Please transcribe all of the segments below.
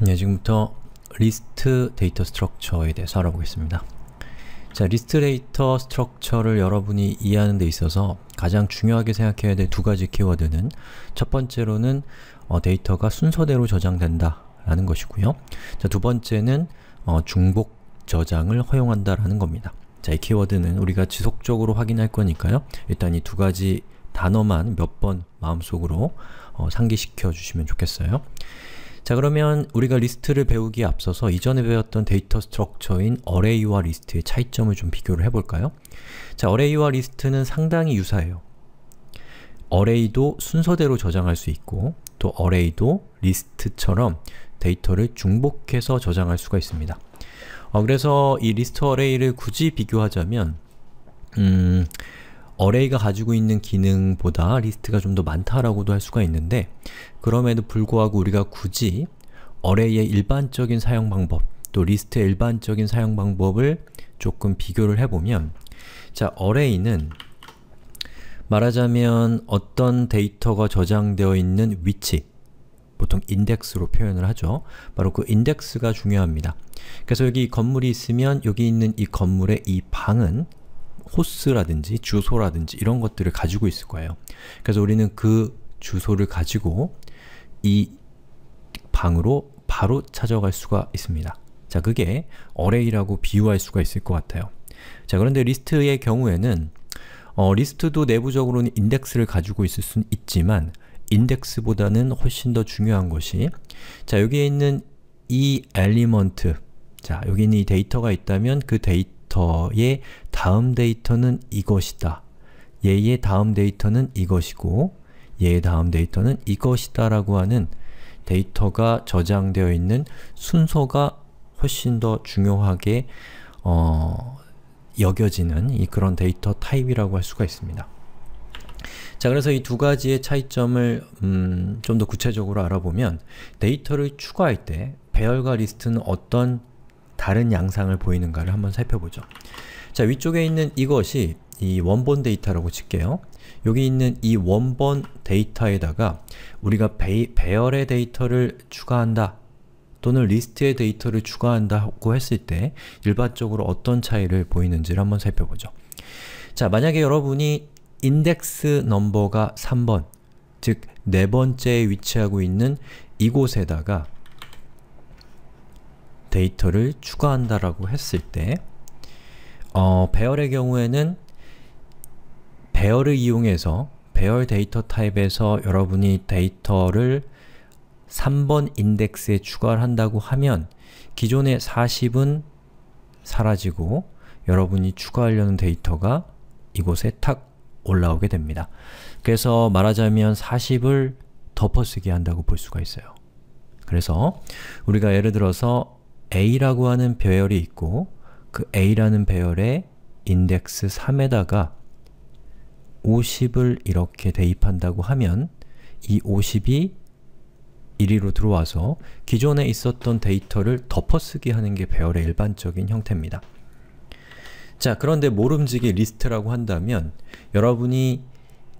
네, 지금부터 리스트 데이터 스트럭처에 대해서 알아보겠습니다. 자, 리스트 데이터 스트럭처를 여러분이 이해하는 데 있어서 가장 중요하게 생각해야 될 두 가지 키워드는 첫 번째로는 어, 데이터가 순서대로 저장된다 라는 것이고요. 자, 두 번째는 어, 중복 저장을 허용한다 라는 겁니다. 자, 이 키워드는 우리가 지속적으로 확인할 거니까요. 일단 이 두 가지 단어만 몇 번 마음속으로 어, 상기시켜 주시면 좋겠어요. 자 그러면 우리가 리스트를 배우기에 앞서서 이전에 배웠던 데이터 스트럭처인 어레이와 리스트의 차이점을 좀 비교를 해볼까요? 자 어레이와 리스트는 상당히 유사해요. 어레이도 순서대로 저장할 수 있고 또 어레이도 리스트처럼 데이터를 중복해서 저장할 수가 있습니다. 어, 그래서 이 리스트 어레이를 굳이 비교하자면 음, 어레이가 가지고 있는 기능보다 리스트가 좀 더 많다라고도 할 수가 있는데 그럼에도 불구하고 우리가 굳이 어레이의 일반적인 사용 방법 또 리스트의 일반적인 사용 방법을 조금 비교를 해보면 자, 어레이는 말하자면 어떤 데이터가 저장되어 있는 위치 보통 인덱스로 표현을 하죠. 바로 그 인덱스가 중요합니다. 그래서 여기 건물이 있으면 여기 있는 이 건물의 이 방은 호스라든지 주소라든지 이런 것들을 가지고 있을 거예요. 그래서 우리는 그 주소를 가지고 이 방으로 바로 찾아갈 수가 있습니다. 자, 그게 array라고 비유할 수가 있을 것 같아요. 자, 그런데 리스트의 경우에는 어, 리스트도 내부적으로는 인덱스를 가지고 있을 수는 있지만 인덱스보다는 훨씬 더 중요한 것이 자, 여기에 있는 이 엘리먼트 자, 여기 있는 이 데이터가 있다면 그 데이터 데이터의 다음 데이터는 이것이다. 얘의 다음 데이터는 이것이고 얘의 다음 데이터는 이것이다 라고 하는 데이터가 저장되어 있는 순서가 훨씬 더 중요하게 어, 여겨지는 이 그런 데이터 타입이라고 할 수가 있습니다. 자, 그래서 이 두 가지의 차이점을 음, 좀 더 구체적으로 알아보면 데이터를 추가할 때 배열과 리스트는 어떤 다른 양상을 보이는가를 한번 살펴보죠. 자, 위쪽에 있는 이것이 이 원본 데이터라고 칠게요. 여기 있는 이 원본 데이터에다가 우리가 배, 열의 데이터를 추가한다 또는 리스트의 데이터를 추가한다고 했을 때 일반적으로 어떤 차이를 보이는지를 한번 살펴보죠. 자, 만약에 여러분이 인덱스 넘버가 3번, 즉 네 번째에 위치하고 있는 이곳에다가 데이터를 추가한다라고 했을 때 어, 배열의 경우에는 배열을 이용해서 배열 데이터 타입에서 여러분이 데이터를 3번 인덱스에 추가를 한다고 하면 기존의 40은 사라지고 여러분이 추가하려는 데이터가 이곳에 탁 올라오게 됩니다. 그래서 말하자면 40을 덮어쓰기 한다고 볼 수가 있어요. 그래서 우리가 예를 들어서 a라고 하는 배열이 있고 그 a라는 배열에 인덱스 3에다가 50을 이렇게 대입한다고 하면 이 50이 1위로 들어와서 기존에 있었던 데이터를 덮어쓰기 하는 게 배열의 일반적인 형태입니다. 자, 그런데 모름지기 리스트라고 한다면 여러분이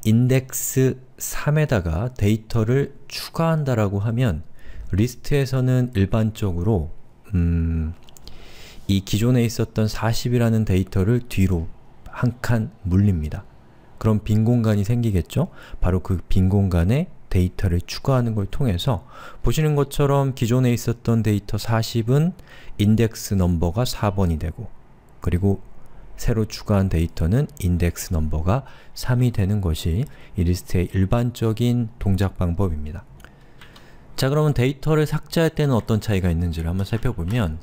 인덱스 3에다가 데이터를 추가한다라고 하면 리스트에서는 일반적으로 음, 이 기존에 있었던 40이라는 데이터를 뒤로 한 칸 물립니다. 그럼 빈 공간이 생기겠죠? 바로 그 빈 공간에 데이터를 추가하는 걸 통해서 보시는 것처럼 기존에 있었던 데이터 40은 인덱스 넘버가 4번이 되고 그리고 새로 추가한 데이터는 인덱스 넘버가 3이 되는 것이 이 리스트의 일반적인 동작 방법입니다. 자 그러면 데이터를 삭제할 때는 어떤 차이가 있는지를 한번 살펴보면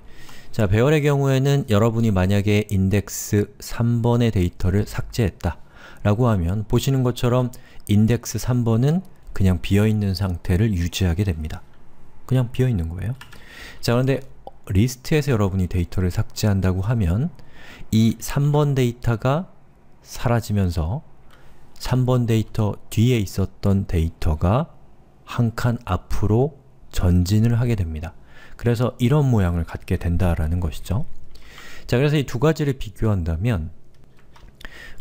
자 배열의 경우에는 여러분이 만약에 인덱스 3번의 데이터를 삭제했다 라고 하면 보시는 것처럼 인덱스 3번은 그냥 비어있는 상태를 유지하게 됩니다. 그냥 비어있는 거예요. 자 그런데 리스트에서 여러분이 데이터를 삭제한다고 하면 이 3번 데이터가 사라지면서 3번 데이터 뒤에 있었던 데이터가 한칸 앞으로 전진을 하게 됩니다. 그래서 이런 모양을 갖게 된다라는 것이죠. 자, 그래서 이 두 가지를 비교한다면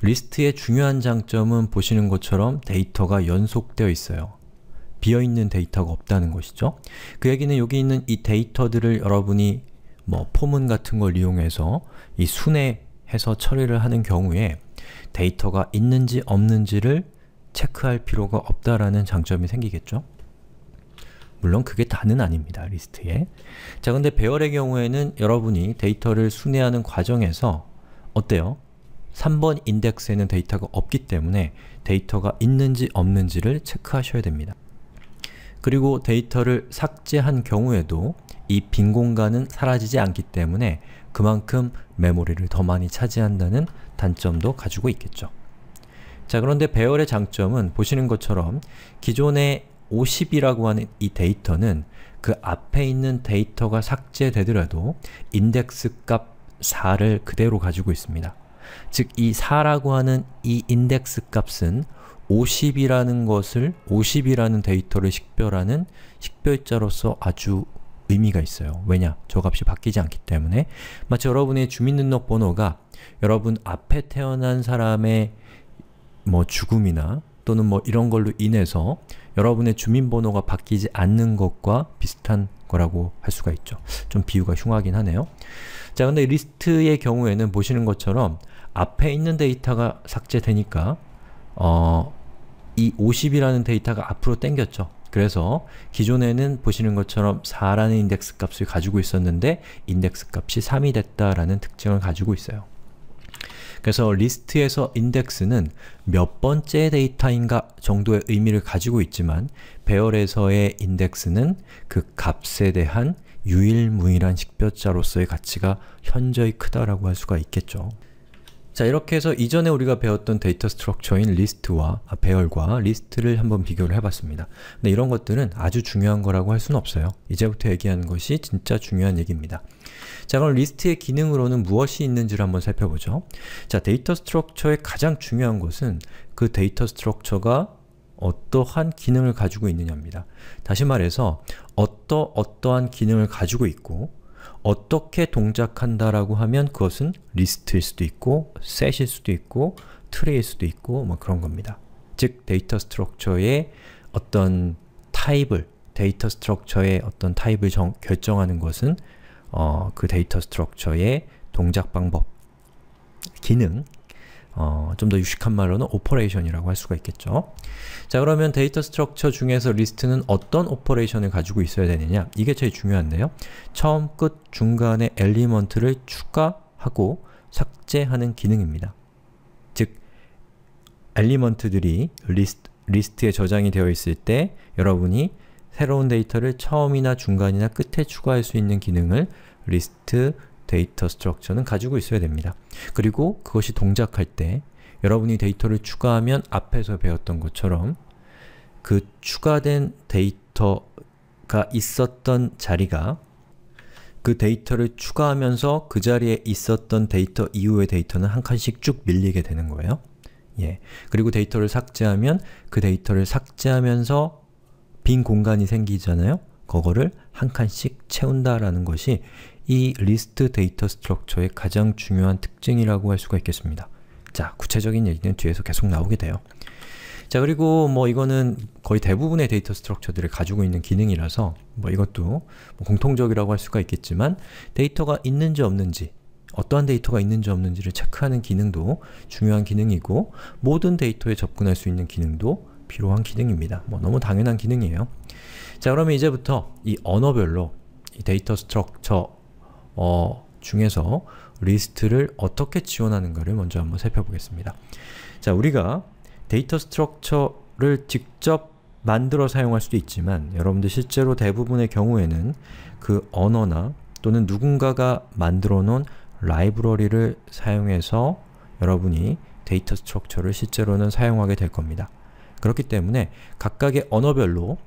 리스트의 중요한 장점은 보시는 것처럼 데이터가 연속되어 있어요. 비어있는 데이터가 없다는 것이죠. 그 얘기는 여기 있는 이 데이터들을 여러분이 뭐 포문 같은 걸 이용해서 이 순회해서 처리를 하는 경우에 데이터가 있는지 없는지를 체크할 필요가 없다라는 장점이 생기겠죠. 물론 그게 다는 아닙니다. 리스트에. 자, 근데 배열의 경우에는 여러분이 데이터를 순회하는 과정에서 어때요? 3번 인덱스에는 데이터가 없기 때문에 데이터가 있는지 없는지를 체크하셔야 됩니다. 그리고 데이터를 삭제한 경우에도 이 빈 공간은 사라지지 않기 때문에 그만큼 메모리를 더 많이 차지한다는 단점도 가지고 있겠죠. 자 그런데 배열의 장점은 보시는 것처럼 기존의 50이라고 하는 이 데이터는 그 앞에 있는 데이터가 삭제되더라도 인덱스 값 4를 그대로 가지고 있습니다. 즉, 이 4라고 하는 이 인덱스 값은 50이라는 것을 50이라는 데이터를 식별하는 식별자로서 아주 의미가 있어요. 왜냐? 저 값이 바뀌지 않기 때문에 마치 여러분의 주민등록번호가 여러분 앞에 태어난 사람의 뭐 죽음이나 또는 뭐 이런 걸로 인해서 여러분의 주민번호가 바뀌지 않는 것과 비슷한 거라고 할 수가 있죠. 좀 비유가 흉하긴 하네요. 자, 근데 리스트의 경우에는 보시는 것처럼 앞에 있는 데이터가 삭제되니까 어, 이 50이라는 데이터가 앞으로 땡겼죠. 그래서 기존에는 보시는 것처럼 4라는 인덱스 값을 가지고 있었는데 인덱스 값이 3이 됐다라는 특징을 가지고 있어요. 그래서 리스트에서 인덱스는 몇 번째 데이터인가 정도의 의미를 가지고 있지만 배열에서의 인덱스는 그 값에 대한 유일무이한 식별자로서의 가치가 현저히 크다라고 할 수가 있겠죠. 자 이렇게 해서 이전에 우리가 배웠던 데이터 스트럭처인 리스트와 아, 배열과 리스트를 한번 비교를 해봤습니다. 근데 이런 것들은 아주 중요한 거라고 할 수는 없어요. 이제부터 얘기하는 것이 진짜 중요한 얘기입니다. 자 그럼 리스트의 기능으로는 무엇이 있는지를 한번 살펴보죠. 자 데이터 스트럭처의 가장 중요한 것은 그 데이터 스트럭처가 어떠한 기능을 가지고 있느냐입니다. 다시 말해서 어떠 어떠한 기능을 가지고 있고 어떻게 동작한다라고 하면 그것은 리스트일 수도 있고 셋일 수도 있고 트리일 수도 있고 뭐 그런 겁니다. 즉 데이터 스트럭처의 어떤 타입을 데이터 스트럭처의 어떤 타입을 정, 결정하는 것은 어, 그 데이터 스트럭처의 동작 방법, 기능 어, 좀더 유식한 말로는 오퍼레이션이라고 할 수가 있겠죠. 자 그러면 데이터 스트럭처 중에서 리스트는 어떤 오퍼레이션을 가지고 있어야 되느냐 이게 제일 중요한데요. 처음, 끝, 중간에 엘리먼트를 추가하고 삭제하는 기능입니다. 즉, 엘리먼트들이 리스트, 리스트에 저장이 되어 있을 때 여러분이 새로운 데이터를 처음이나 중간이나 끝에 추가할 수 있는 기능을 리스트 데이터 스트럭처는 가지고 있어야 됩니다. 그리고 그것이 동작할 때 여러분이 데이터를 추가하면 앞에서 배웠던 것처럼 그 추가된 데이터가 있었던 자리가 그 데이터를 추가하면서 그 자리에 있었던 데이터 이후의 데이터는 한 칸씩 쭉 밀리게 되는 거예요. 예. 그리고 데이터를 삭제하면 그 데이터를 삭제하면서 빈 공간이 생기잖아요. 그거를 한 칸씩 채운다라는 것이 이 리스트 데이터 스트럭처의 가장 중요한 특징이라고 할 수가 있겠습니다. 자, 구체적인 얘기는 뒤에서 계속 나오게 돼요. 자, 그리고 뭐 이거는 거의 대부분의 데이터 스트럭처들을 가지고 있는 기능이라서 뭐 이것도 뭐 공통적이라고 할 수가 있겠지만 데이터가 있는지 없는지 어떠한 데이터가 있는지 없는지를 체크하는 기능도 중요한 기능이고 모든 데이터에 접근할 수 있는 기능도 필요한 기능입니다. 뭐 너무 당연한 기능이에요. 자 그러면 이제부터 이 언어별로 이 데이터 스트럭처 어, 중에서 리스트를 어떻게 지원하는가를 먼저 한번 살펴보겠습니다. 자, 우리가 데이터 스트럭처를 직접 만들어 사용할 수도 있지만 여러분들 실제로 대부분의 경우에는 그 언어나 또는 누군가가 만들어 놓은 라이브러리를 사용해서 여러분이 데이터 스트럭처를 실제로는 사용하게 될 겁니다. 그렇기 때문에 각각의 언어별로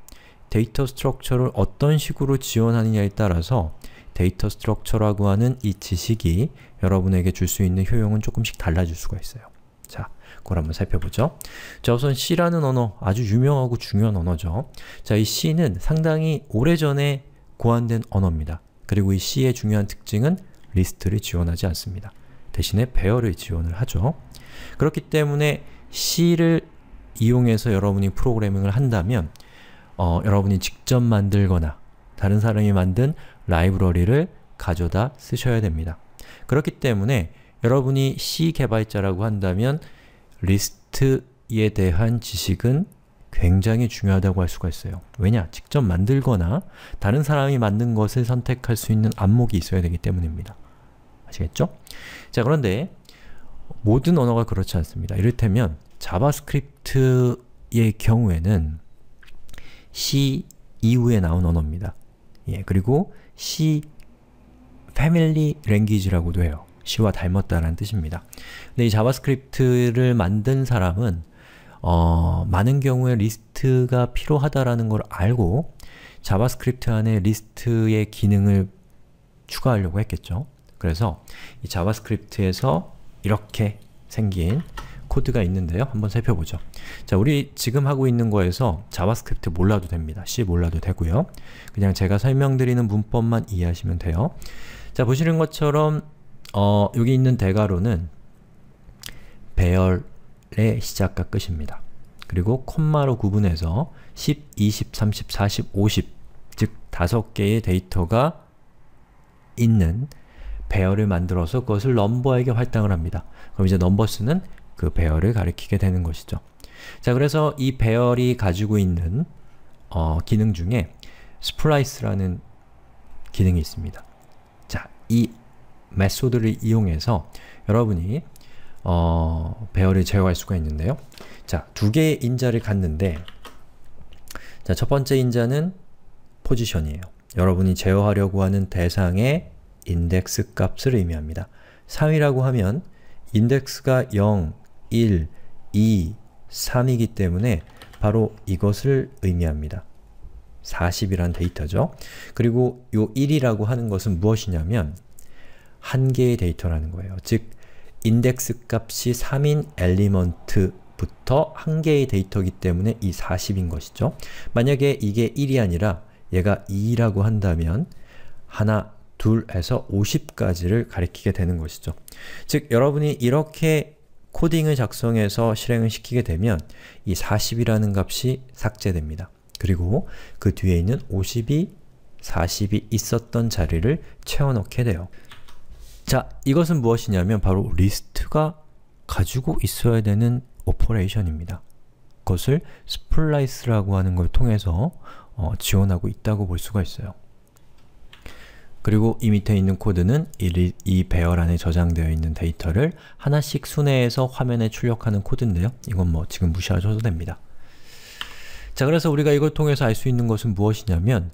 데이터 스트럭처를 어떤 식으로 지원하느냐에 따라서 데이터 스트럭처라고 하는 이 지식이 여러분에게 줄 수 있는 효용은 조금씩 달라질 수가 있어요. 자, 그걸 한번 살펴보죠. 자, 우선 C라는 언어, 아주 유명하고 중요한 언어죠. 자, 이 C는 상당히 오래전에 고안된 언어입니다. 그리고 이 C의 중요한 특징은 리스트를 지원하지 않습니다. 대신에 배열을 지원을 하죠. 그렇기 때문에 C를 이용해서 여러분이 프로그래밍을 한다면 어, 여러분이 직접 만들거나 다른 사람이 만든 라이브러리를 가져다 쓰셔야 됩니다. 그렇기 때문에 여러분이 C 개발자라고 한다면 리스트에 대한 지식은 굉장히 중요하다고 할 수가 있어요. 왜냐? 직접 만들거나 다른 사람이 만든 것을 선택할 수 있는 안목이 있어야 되기 때문입니다. 아시겠죠? 자, 그런데 모든 언어가 그렇지 않습니다. 이를테면 자바스크립트의 경우에는 C 이후에 나온 언어입니다. 예, 그리고 C 패밀리 랭귀지라고도 해요. C와 닮았다라는 뜻입니다. 근데 이 자바스크립트를 만든 사람은 어, 많은 경우에 리스트가 필요하다라는 걸 알고 자바스크립트 안에 리스트의 기능을 추가하려고 했겠죠. 그래서 이 자바스크립트에서 이렇게 생긴 코드가 있는데요. 한번 살펴보죠. 자, 우리 지금 하고 있는 거에서 자바스크립트 몰라도 됩니다. C 몰라도 되고요. 그냥 제가 설명드리는 문법만 이해하시면 돼요. 자, 보시는 것처럼 어, 여기 있는 대괄호는 배열의 시작과 끝입니다. 그리고 콤마로 구분해서 10, 20, 30, 40, 50, 즉 다섯 개의 데이터가 있는 배열을 만들어서 그것을 넘버에게 할당을 합니다. 그럼 이제 넘버스는 그 배열을 가리키게 되는 것이죠. 자, 그래서 이 배열이 가지고 있는 어, 기능 중에 s p l i c e 라는 기능이 있습니다. 자, 이 메소드를 이용해서 여러분이 어, 배열을 제어할 수가 있는데요. 자, 두 개의 인자를 갖는데 자, 첫 번째 인자는 포지션이에요. 여러분이 제어하려고 하는 대상의 인덱스 값을 의미합니다. 3이라고 하면 인덱스가 0, 1, 2, 3이기 때문에 바로 이것을 의미합니다. 40이란 데이터죠. 그리고 요 1이라고 하는 것은 무엇이냐면 한 개의 데이터라는 거예요. 즉, 인덱스 값이 3인 엘리먼트부터 한 개의 데이터이기 때문에 이 40인 것이죠. 만약에 이게 1이 아니라 얘가 2라고 한다면 하나, 둘 해서 50까지를 가리키게 되는 것이죠. 즉, 여러분이 이렇게 코딩을 작성해서 실행을 시키게 되면 이 40이라는 값이 삭제됩니다. 그리고 그 뒤에 있는 52, 40이 있었던 자리를 채워넣게 돼요. 자, 이것은 무엇이냐면 바로 리스트가 가지고 있어야 되는 오퍼레이션입니다. 그것을 스플라이스라고 하는 걸 통해서 어, 지원하고 있다고 볼 수가 있어요. 그리고 이 밑에 있는 코드는 이, 이 배열 안에 저장되어 있는 데이터를 하나씩 순회해서 화면에 출력하는 코드인데요. 이건 뭐 지금 무시하셔도 됩니다. 자, 그래서 우리가 이걸 통해서 알 수 있는 것은 무엇이냐면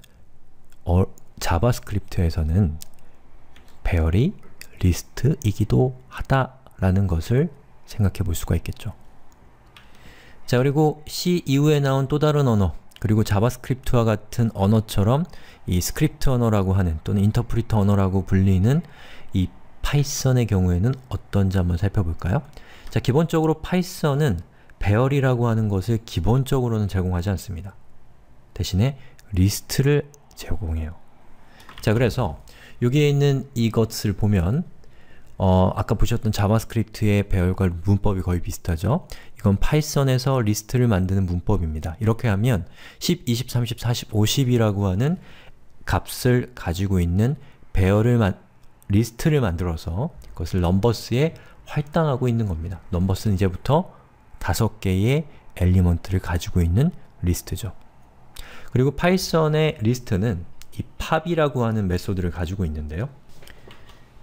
어, 자바스크립트에서는 배열이 리스트이기도 하다라는 것을 생각해 볼 수가 있겠죠. 자, 그리고 C 이후에 나온 또 다른 언어 그리고 자바스크립트와 같은 언어처럼 이 스크립트 언어라고 하는 또는 인터프리터 언어라고 불리는 이 파이썬의 경우에는 어떤지 한번 살펴볼까요? 자, 기본적으로 파이썬은 배열이라고 하는 것을 기본적으로는 제공하지 않습니다. 대신에 리스트를 제공해요. 자, 그래서 여기에 있는 이것을 보면 어, 아까 보셨던 자바스크립트의 배열과 문법이 거의 비슷하죠? 이건 파이썬에서 리스트를 만드는 문법입니다. 이렇게 하면 10, 20, 30, 40, 50이라고 하는 값을 가지고 있는 배열을 만, 리스트를 만들어서 그것을 넘버스에 할당하고 있는 겁니다. 넘버스는 이제부터 다섯 개의 엘리먼트를 가지고 있는 리스트죠. 그리고 파이썬의 리스트는 이 팝이라고 하는 메소드를 가지고 있는데요.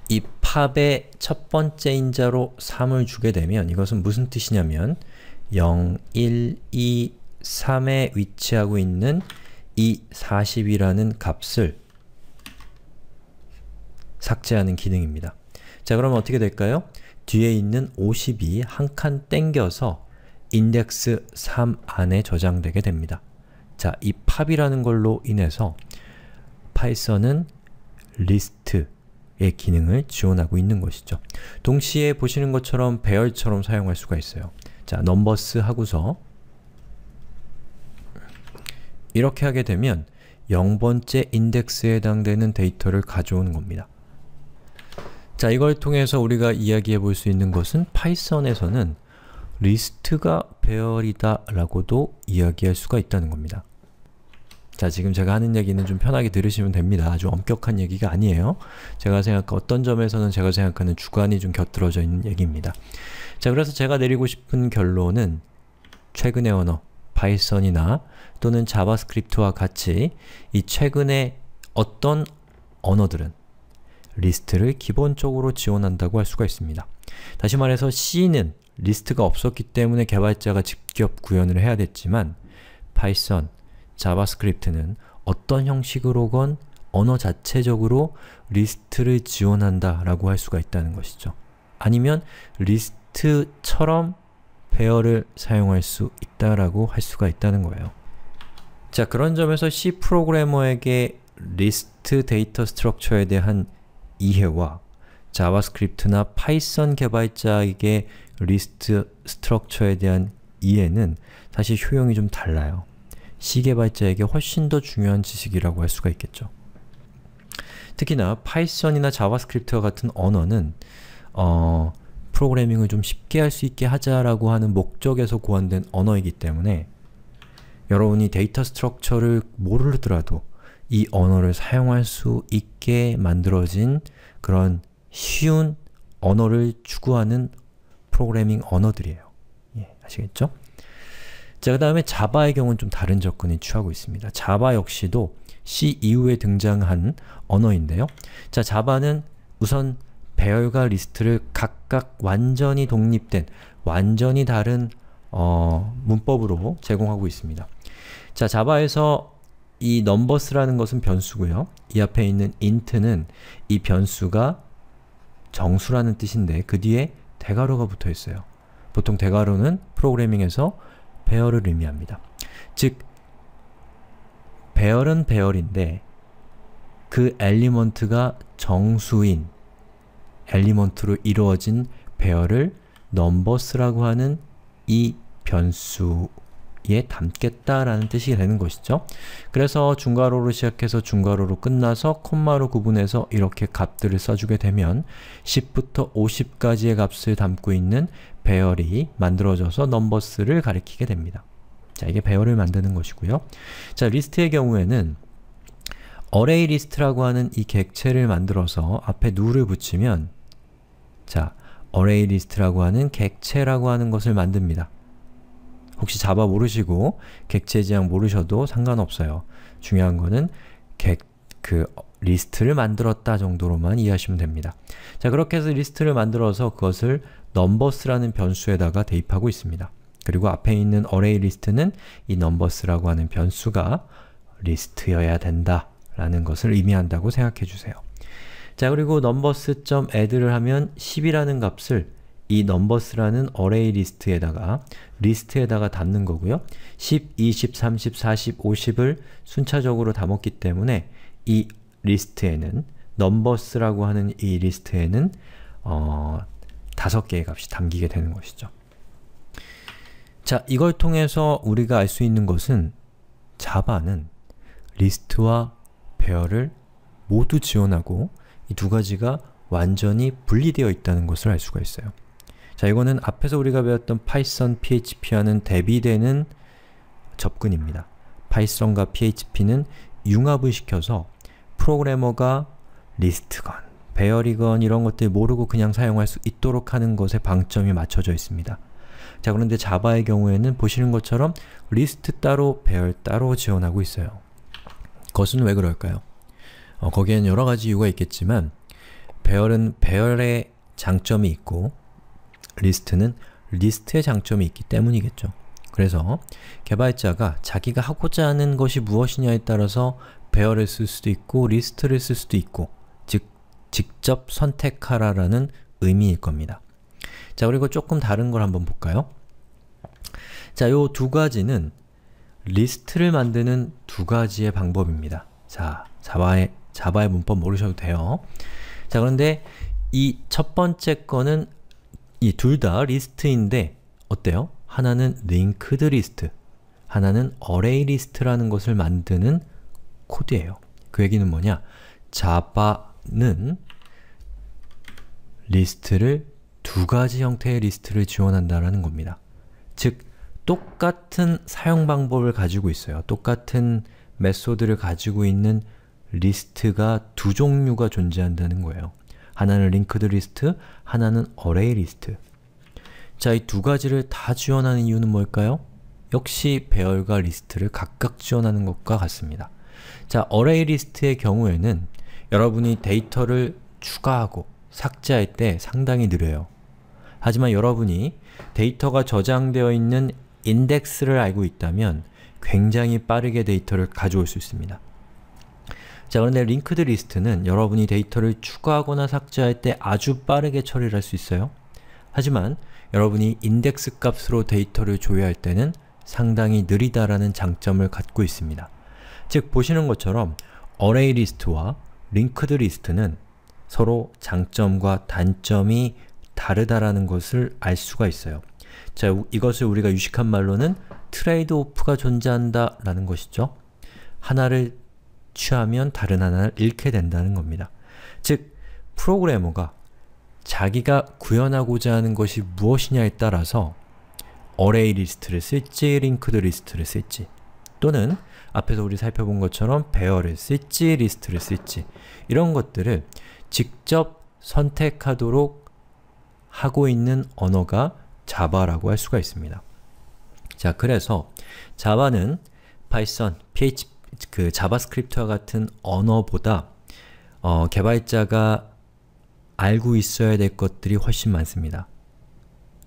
이 팝의 첫 번째 인자로 3을 주게 되면 이것은 무슨 뜻이냐면 0, 1, 2, 3에 위치하고 있는 이 40이라는 값을 삭제하는 기능입니다. 자 그러면 어떻게 될까요? 뒤에 있는 50이 한 칸 땡겨서 인덱스 3 안에 저장되게 됩니다. 자, 이 팝이라는 걸로 인해서 파이썬은 리스트의 기능을 지원하고 있는 것이죠. 동시에 보시는 것처럼 배열처럼 사용할 수가 있어요. 자, numbers 하고서 이렇게 하게 되면 0번째 인덱스에 해당되는 데이터를 가져오는 겁니다. 자, 이걸 통해서 우리가 이야기해 볼 수 있는 것은 파이썬에서는 리스트가 배열이다 라고도 이야기할 수가 있다는 겁니다. 자, 지금 제가 하는 얘기는 좀 편하게 들으시면 됩니다. 아주 엄격한 얘기가 아니에요. 제가 생각 어떤 점에서는 제가 생각하는 주관이 좀 곁들어져 있는 얘기입니다. 자, 그래서 제가 내리고 싶은 결론은 최근의 언어, 파이썬이나 또는 자바스크립트와 같이 이 최근에 어떤 언어들은 리스트를 기본적으로 지원한다고 할 수가 있습니다. 다시 말해서 C는 리스트가 없었기 때문에 개발자가 직접 구현을 해야 됐지만 파이썬, 자바스크립트는 어떤 형식으로건 언어 자체적으로 리스트를 지원한다 라고 할 수가 있다는 것이죠. 아니면 리스트처럼 배열을 사용할 수 있다라고 할 수가 있다는 거예요. 자, 그런 점에서 C 프로그래머에게 리스트 데이터 스트럭처에 대한 이해와 자바스크립트나 파이썬 개발자에게 리스트 스트럭처에 대한 이해는 사실 효용이 좀 달라요. C 개발자에게 훨씬 더 중요한 지식이라고 할 수가 있겠죠. 특히나 파이썬이나 자바스크립트와 같은 언어는 어, 프로그래밍을 좀 쉽게 할 수 있게 하자라고 하는 목적에서 고안된 언어이기 때문에 여러분이 데이터 스트럭처를 모르더라도 이 언어를 사용할 수 있게 만들어진 그런 쉬운 언어를 추구하는 프로그래밍 언어들이에요. 예, 아시겠죠? 자, 그 다음에 자바의 경우는 좀 다른 접근이 취하고 있습니다. 자바 역시도 C 이후에 등장한 언어인데요. 자, 자바는 우선 배열과 리스트를 각각 완전히 독립된, 완전히 다른 어, 문법으로 제공하고 있습니다. 자, 자바에서 이 numbers라는 것은 변수고요. 이 앞에 있는 int는 이 변수가 정수라는 뜻인데 그 뒤에 대괄호가 붙어 있어요. 보통 대괄호는 프로그래밍에서 배열을 의미합니다. 즉, 배열은 배열인데 그 엘리먼트가 정수인 엘리먼트로 이루어진 배열을 numbers라고 하는 이 변수 에 예, 담겠다라는 뜻이 되는 것이죠. 그래서 중괄호로 시작해서 중괄호로 끝나서 콤마로 구분해서 이렇게 값들을 써주게 되면 10부터 50까지의 값을 담고 있는 배열이 만들어져서 넘버스를 가리키게 됩니다. 자, 이게 배열을 만드는 것이고요. 자, 리스트의 경우에는 array l i s t 라고 하는 이 객체를 만들어서 앞에 n 를 붙이면 자, array l i s t 라고 하는 객체라고 하는 것을 만듭니다. 혹시 자바 모르시고 객체 지향 모르셔도 상관없어요. 중요한 거는 객, 그 리스트를 만들었다 정도로만 이해하시면 됩니다. 자 그렇게 해서 리스트를 만들어서 그것을 numbers라는 변수에다가 대입하고 있습니다. 그리고 앞에 있는 array 리스트는 이 numbers라고 하는 변수가 리스트여야 된다 라는 것을 의미한다고 생각해 주세요. 자 그리고 numbers.add를 하면 10이라는 값을 이 numbers라는 array 리스트에다가 리스트에다가 담는 거고요. 10, 20, 30, 40, 50을 순차적으로 담았기 때문에 이 리스트에는 numbers라고 하는 이 리스트에는 어, 5개의 값이 담기게 되는 것이죠. 자, 이걸 통해서 우리가 알 수 있는 것은 자바는 리스트와 배열을 모두 지원하고 이 두 가지가 완전히 분리되어 있다는 것을 알 수가 있어요. 자, 이거는 앞에서 우리가 배웠던 파이썬, PHP와는 대비되는 접근입니다. 파이썬과 PHP는 융합을 시켜서 프로그래머가 리스트건, 배열이건 이런 것들 모르고 그냥 사용할 수 있도록 하는 것에 방점이 맞춰져 있습니다. 자 그런데 자바의 경우에는 보시는 것처럼 리스트 따로, 배열 따로 지원하고 있어요. 그것은 왜 그럴까요? 어, 거기에는 여러가지 이유가 있겠지만 배열은 배열의 장점이 있고 리스트는 리스트의 장점이 있기 때문이겠죠. 그래서 개발자가 자기가 하고자 하는 것이 무엇이냐에 따라서 배열을 쓸 수도 있고 리스트를 쓸 수도 있고 즉 직접 선택하라라는 의미일 겁니다. 자 그리고 조금 다른 걸 한번 볼까요? 자, 요 두 가지는 리스트를 만드는 두 가지의 방법입니다. 자, 자바의, 자바의 문법 모르셔도 돼요. 자, 그런데 이 첫 번째 거는 이둘다 리스트인데 어때요? 하나는 링크드 리스트, 하나는 어레이 리스트라는 것을 만드는 코드예요. 그 얘기는 뭐냐? 자바는 리스트를 두 가지 형태의 리스트를 지원한다라는 겁니다. 즉, 똑같은 사용 방법을 가지고 있어요. 똑같은 메소드를 가지고 있는 리스트가 두 종류가 존재한다는 거예요. 하나는 링크드 리스트, 하나는 어레이 리스트. 자, 이 두 가지를 다 지원하는 이유는 뭘까요? 역시 배열과 리스트를 각각 지원하는 것과 같습니다. 자, 어레이 리스트의 경우에는 여러분이 데이터를 추가하고 삭제할 때 상당히 느려요. 하지만 여러분이 데이터가 저장되어 있는 인덱스를 알고 있다면 굉장히 빠르게 데이터를 가져올 수 있습니다. 자 그런데 링크드 리스트는 여러분이 데이터를 추가하거나 삭제할 때 아주 빠르게 처리를 할 수 있어요. 하지만 여러분이 인덱스 값으로 데이터를 조회할 때는 상당히 느리다라는 장점을 갖고 있습니다. 즉, 보시는 것처럼 어레이 리스트와 링크드 리스트는 서로 장점과 단점이 다르다라는 것을 알 수가 있어요. 자, 이것을 우리가 유식한 말로는 트레이드 오프가 존재한다 라는 것이죠. 하나를 취하면 다른 하나를 잃게 된다는 겁니다. 즉, 프로그래머가 자기가 구현하고자 하는 것이 무엇이냐에 따라서 어레이 리스트를 쓸지, 링크드 리스트를 쓸지 또는 앞에서 우리 살펴본 것처럼 배열을 쓸지, 리스트를 쓸지 이런 것들을 직접 선택하도록 하고 있는 언어가 자바라고 할 수가 있습니다. 자, 그래서 자바는 파이썬, PHP 그 자바스크립트와 같은 언어보다 어, 개발자가 알고 있어야 될 것들이 훨씬 많습니다.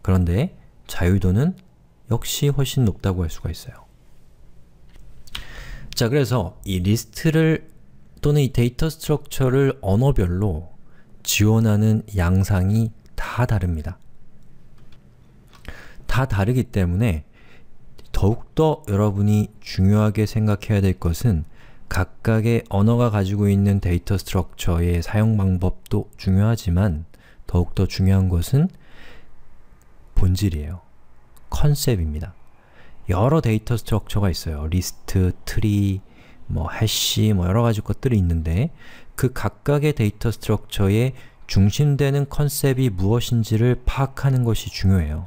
그런데 자유도는 역시 훨씬 높다고 할 수가 있어요. 자, 그래서 이 리스트를 또는 이 데이터 스트럭처를 언어별로 지원하는 양상이 다 다릅니다. 다 다르기 때문에 더욱더 여러분이 중요하게 생각해야 될 것은 각각의 언어가 가지고 있는 데이터 스트럭처의 사용 방법도 중요하지만 더욱더 중요한 것은 본질이에요. 컨셉입니다. 여러 데이터 스트럭처가 있어요. 리스트, 트리, 뭐 해시, 뭐 여러 가지 것들이 있는데 그 각각의 데이터 스트럭처의 중심되는 컨셉이 무엇인지를 파악하는 것이 중요해요.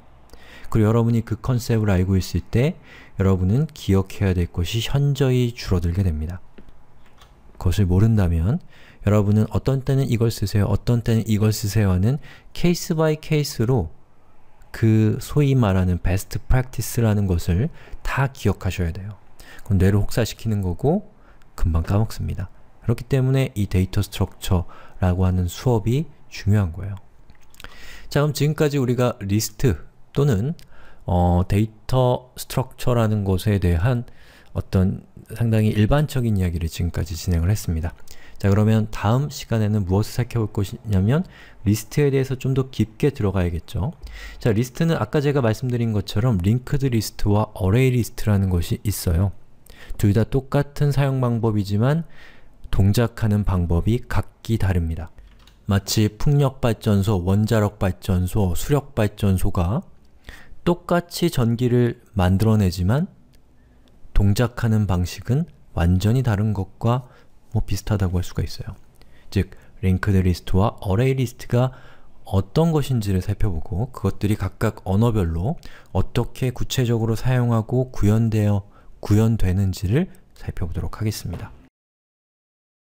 그리고 여러분이 그 컨셉을 알고 있을 때 여러분은 기억해야 될 것이 현저히 줄어들게 됩니다. 것을 모른다면 여러분은 어떤 때는 이걸 쓰세요, 어떤 때는 이걸 쓰세요 는 케이스 바이 케이스로 그 소위 말하는 베스트 프랙티스라는 것을 다 기억하셔야 돼요. 그건 뇌를 혹사시키는 거고 금방 까먹습니다. 그렇기 때문에 이 데이터 스트럭처라고 하는 수업이 중요한 거예요. 자 그럼 지금까지 우리가 리스트 또는 어, 데이터 스트럭처라는 것에 대한 어떤 상당히 일반적인 이야기를 지금까지 진행을 했습니다. 자 그러면 다음 시간에는 무엇을 살펴볼 것이냐면 리스트에 대해서 좀 더 깊게 들어가야겠죠. 자 리스트는 아까 제가 말씀드린 것처럼 링크드 리스트와 어레이 리스트라는 것이 있어요. 둘 다 똑같은 사용 방법이지만 동작하는 방법이 각기 다릅니다. 마치 풍력발전소, 원자력발전소, 수력발전소가 똑같이 전기를 만들어내지만 동작하는 방식은 완전히 다른 것과 뭐 비슷하다고 할 수가 있어요. 즉, 랭크드 리스트와 어레이 리스트가 어떤 것인지를 살펴보고 그것들이 각각 언어별로 어떻게 구체적으로 사용하고 구현되어 구현되는지를 살펴보도록 하겠습니다.